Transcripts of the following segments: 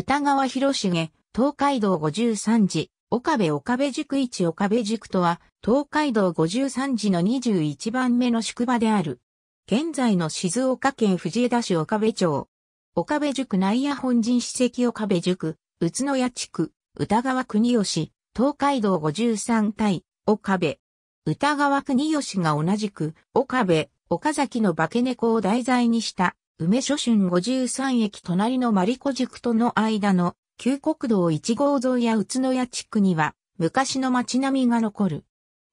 歌川広重、東海道五十三次、岡部岡部塾一岡部塾とは、東海道五十三次の21番目の宿場である。現在の静岡県藤枝市岡部町。岡部塾内野本陣史跡岡部塾、宇都宮地区、歌川国吉、東海道五十三対、岡部。歌川国吉が同じく、岡部、岡崎の化け猫を題材にした梅初春53駅隣のマリコ塾との間の旧国道1号沿いや宇都宮地区には昔の街並みが残る。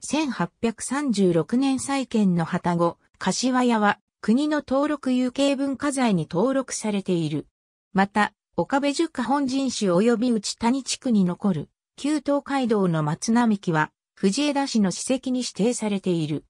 1836年再建の旗後、柏屋は国の登録有形文化財に登録されている。また、岡部塾本陣市及び内谷地区に残る旧東海道の松並木は藤枝市の史跡に指定されている。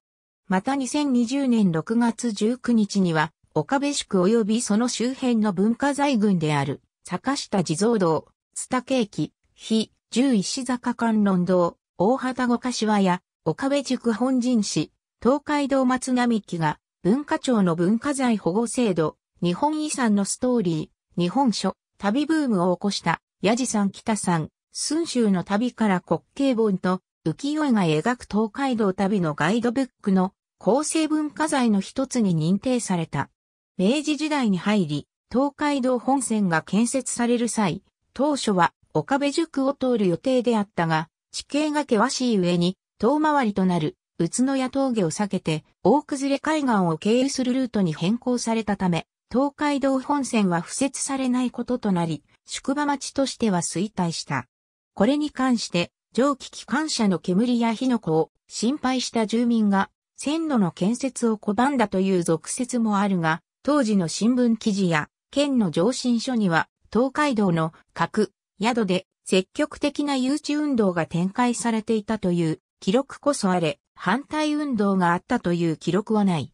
また2020年6月19日には岡部宿及びその周辺の文化財群である、坂下地蔵堂、津ーキ、非、十石坂観論堂、大畑五柏や、岡部宿本陣市、東海道松並木が、文化庁の文化財保護制度、日本遺産のストーリー、日本書、旅ブームを起こした、矢地さん北さん、寸州の旅から国慶本と、浮世絵が描く東海道旅のガイドブックの構成文化財の一つに認定された。明治時代に入り、東海道本線が建設される際、当初は岡部塾を通る予定であったが、地形が険しい上に、遠回りとなる宇都宮峠を避けて、大崩れ海岸を経由するルートに変更されたため、東海道本線は敷設されないこととなり、宿場町としては衰退した。これに関して、蒸気機関車の煙や火の粉を心配した住民が、線路の建設を拒んだという俗説もあるが、当時の新聞記事や県の上申書には東海道の各宿で積極的な誘致運動が展開されていたという記録こそあれ、反対運動があったという記録はない。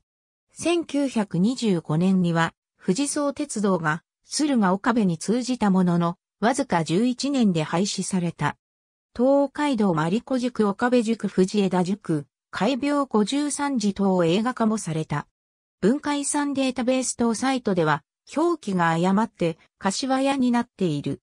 1925年には、富士総鉄道が、駿河岡部に通じたものの、わずか11年で廃止された。東海道リ子塾岡部塾藤枝塾、開病53時等映画化もされた。文化遺産データベース等サイトでは、表記が誤って、柏屋になっている。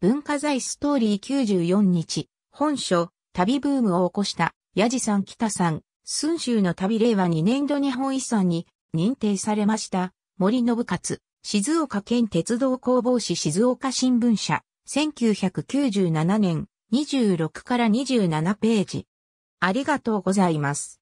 文化財ストーリー94日、本書、旅ブームを起こした、ヤジさん北さん、春秋の旅令和2年度日本遺産に認定されました。森信勝、静岡県鉄道工房市静岡新聞社、1997年26から27ページ。ありがとうございます。